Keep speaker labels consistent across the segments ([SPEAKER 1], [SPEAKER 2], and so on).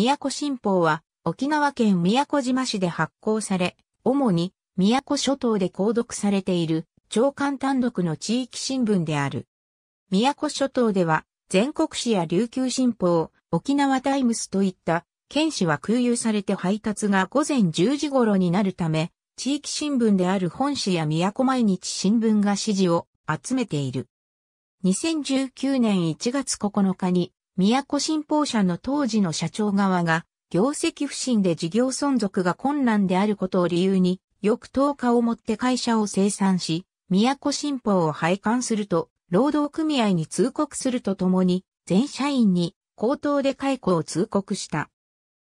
[SPEAKER 1] 宮古新報は沖縄県宮古島市で発行され、主に宮古諸島で購読されている長官単独の地域新聞である。宮古諸島では全国紙や琉球新報、沖縄タイムスといった県紙は空輸されて配達が午前10時頃になるため、地域新聞である本紙や宮古毎日新聞が支持を集めている。2019年1月9日に宮古新報社の当時の社長側が、業績不振で事業存続が困難であることを理由に、翌10日をもって会社を清算し、宮古新報を廃刊すると、労働組合に通告するとともに、全社員に口頭で解雇を通告した。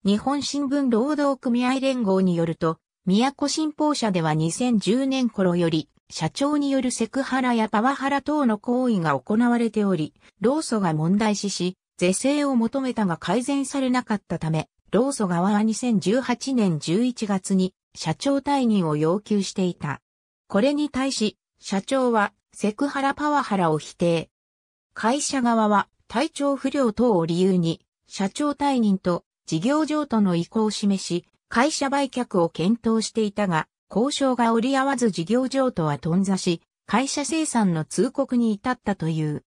[SPEAKER 1] 日本新聞労働組合連合によると、宮古新報社では2010年頃より、社長によるセクハラやパワハラ等の行為が行われており、労組が問題視し、是正を求めたが改善されなかったため、労組側は2018年11月に社長退任を要求していた。これに対し、社長はセクハラパワハラを否定。会社側は体調不良等を理由に、社長退任と事業上との意向を示し、会社売却を検討していたが、交渉が折り合わず事業上とは頓挫し、会社生産の通告に至ったという。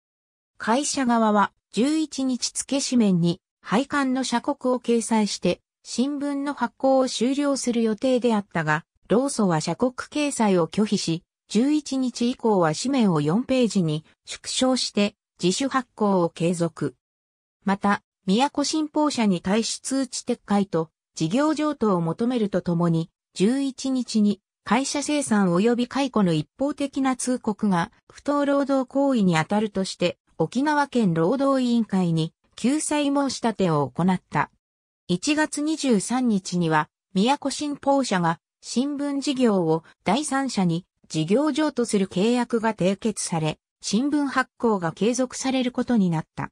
[SPEAKER 1] 会社側は11日付紙面に配管の社国を掲載して新聞の発行を終了する予定であったが、労組は社国掲載を拒否し、11日以降は紙面を4ページに縮小して自主発行を継続。また、都新報社に対し通知撤回と事業譲渡を求めるとともに、11日に会社生産及び解雇の一方的な通告が不当労働行為に当たるとして沖縄県労働委員会に救済申し立てを行った。1月23日には、宮古新報社が新聞事業を第三者に事業上とする契約が締結され、新聞発行が継続されることになった。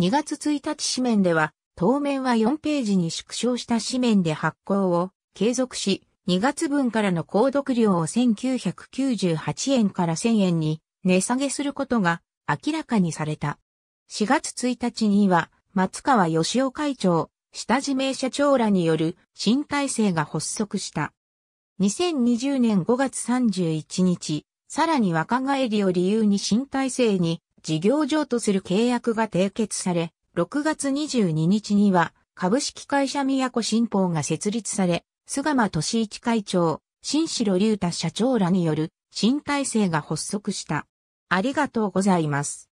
[SPEAKER 1] 2月1日紙面では、当面は4ページに縮小した紙面で発行を継続し、2月分からの購読料を1998円から1000円に値下げすることが明らかにされた。4月1日には、松川義夫会長、下地名社長らによる新体制が発足した。2020年5月31日、さらに若返りを理由に新体制に事業上とする契約が締結され、6月22日には株式会社宮古新報が設立され、菅間俊一会長、新城隆太社長らによる新体制が発足した。ありがとうございます。